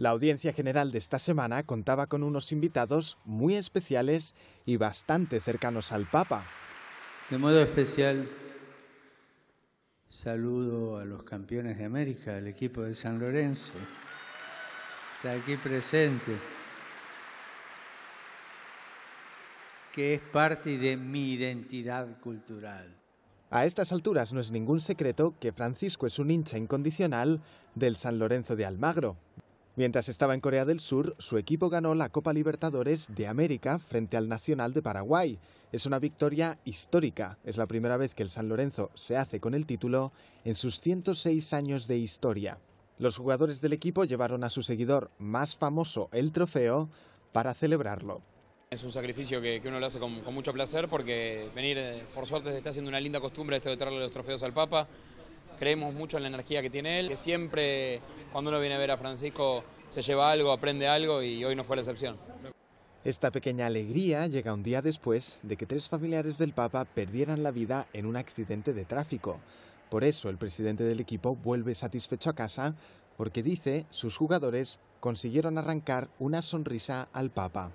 La audiencia general de esta semana contaba con unos invitados muy especiales y bastante cercanos al Papa. De modo especial, saludo a los campeones de América, al equipo de San Lorenzo. Está aquí presente. Que es parte de mi identidad cultural. A estas alturas no es ningún secreto que Francisco es un hincha incondicional del San Lorenzo de Almagro. Mientras estaba en Corea del Sur, su equipo ganó la Copa Libertadores de América frente al Nacional de Paraguay. Es una victoria histórica. Es la primera vez que el San Lorenzo se hace con el título en sus 106 años de historia. Los jugadores del equipo llevaron a su seguidor más famoso el trofeo para celebrarlo. Es un sacrificio que, uno lo hace con, mucho placer porque venir, eh, por suerte, se está haciendo una linda costumbre este de traerle los trofeos al Papa creemos mucho en la energía que tiene él, que siempre cuando uno viene a ver a Francisco se lleva algo, aprende algo y hoy no fue la excepción. Esta pequeña alegría llega un día después de que tres familiares del Papa perdieran la vida en un accidente de tráfico. Por eso el presidente del equipo vuelve satisfecho a casa porque dice sus jugadores consiguieron arrancar una sonrisa al Papa.